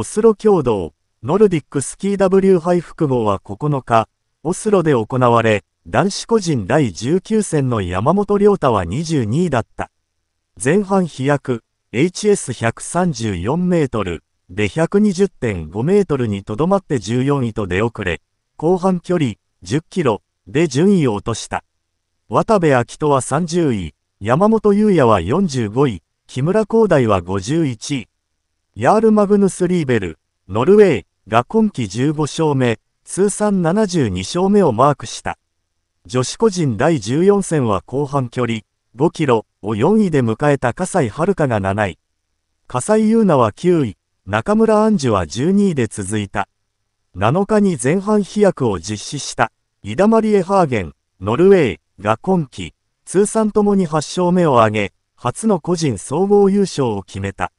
オスロ共同、ノルディックスキー W 杯複合は9日、オスロで行われ、男子個人第19戦の山本亮太は22位だった。前半飛躍、HS134 メートルで120.5メートルにとどまって14位と出遅れ、後半距離10キロで順位を落とした。渡部暁人は30位、山本優也は45位、木村光大は51位。ヤールマグヌス・リーベル、ノルウェーが今季15勝目、通算72勝目をマークした。女子個人第14戦は後半距離5キロを4位で迎えた笠井遥が7位。笠井優奈は9位、中村安樹は12位で続いた。7日に前半飛躍を実施した、イダマリエ・ハーゲン、ノルウェーが今季、通算ともに8勝目を挙げ、初の個人総合優勝を決めた。